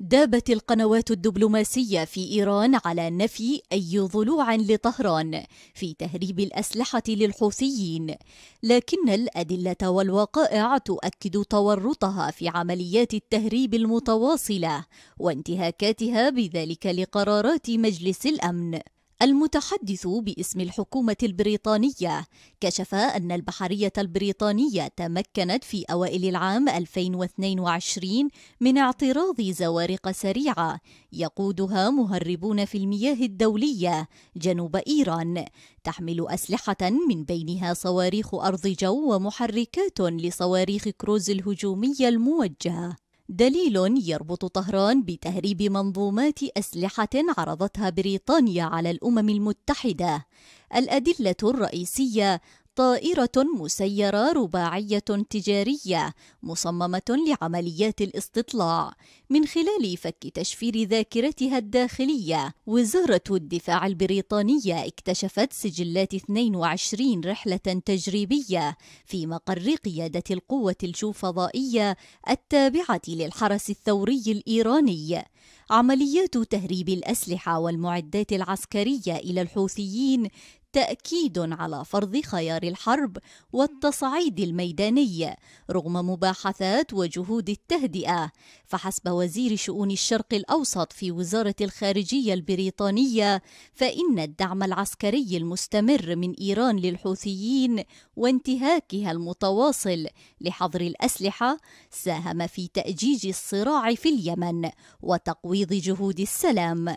دابت القنوات الدبلوماسية في إيران على نفي أي ضلوع لطهران في تهريب الأسلحة للحوثيين، لكن الأدلة والوقائع تؤكد تورطها في عمليات التهريب المتواصلة وانتهاكاتها بذلك لقرارات مجلس الأمن. المتحدث باسم الحكومة البريطانية كشف أن البحرية البريطانية تمكنت في أوائل العام 2022 من اعتراض زوارق سريعة يقودها مهربون في المياه الدولية جنوب إيران تحمل أسلحة من بينها صواريخ أرض جو ومحركات لصواريخ كروز الهجومية الموجهة دليل يربط طهران بتهريب منظومات أسلحة عرضتها بريطانيا على الأمم المتحدة الأدلة الرئيسية طائرة مسيرة رباعية تجارية مصممة لعمليات الاستطلاع من خلال فك تشفير ذاكرتها الداخلية وزارة الدفاع البريطانية اكتشفت سجلات 22 رحلة تجريبية في مقر قيادة القوة الجوفضائية التابعة للحرس الثوري الإيراني عمليات تهريب الاسلحه والمعدات العسكريه الى الحوثيين تاكيد على فرض خيار الحرب والتصعيد الميداني رغم مباحثات وجهود التهدئه فحسب وزير شؤون الشرق الاوسط في وزاره الخارجيه البريطانيه فان الدعم العسكري المستمر من ايران للحوثيين وانتهاكها المتواصل لحظر الاسلحه ساهم في تاجيج الصراع في اليمن وتقديم تقويض جهود السلام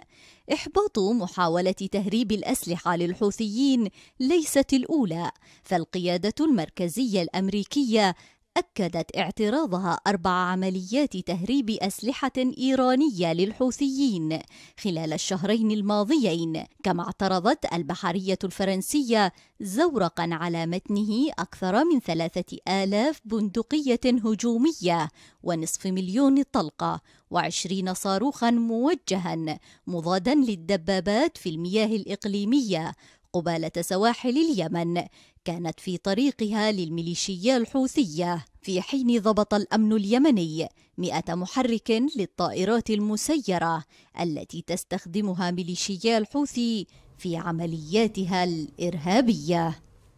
إحباط محاولة تهريب الأسلحة للحوثيين ليست الأولى فالقيادة المركزية الأمريكية أكدت اعتراضها أربع عمليات تهريب أسلحة إيرانية للحوثيين خلال الشهرين الماضيين كما اعترضت البحرية الفرنسية زورقا على متنه أكثر من ثلاثة آلاف بندقية هجومية ونصف مليون طلقة وعشرين صاروخا موجها مضادا للدبابات في المياه الإقليمية قبالة سواحل اليمن كانت في طريقها للميليشيا الحوثية في حين ضبط الأمن اليمني 100 محرك للطائرات المسيرة التي تستخدمها ميليشيا الحوثي في عملياتها الإرهابية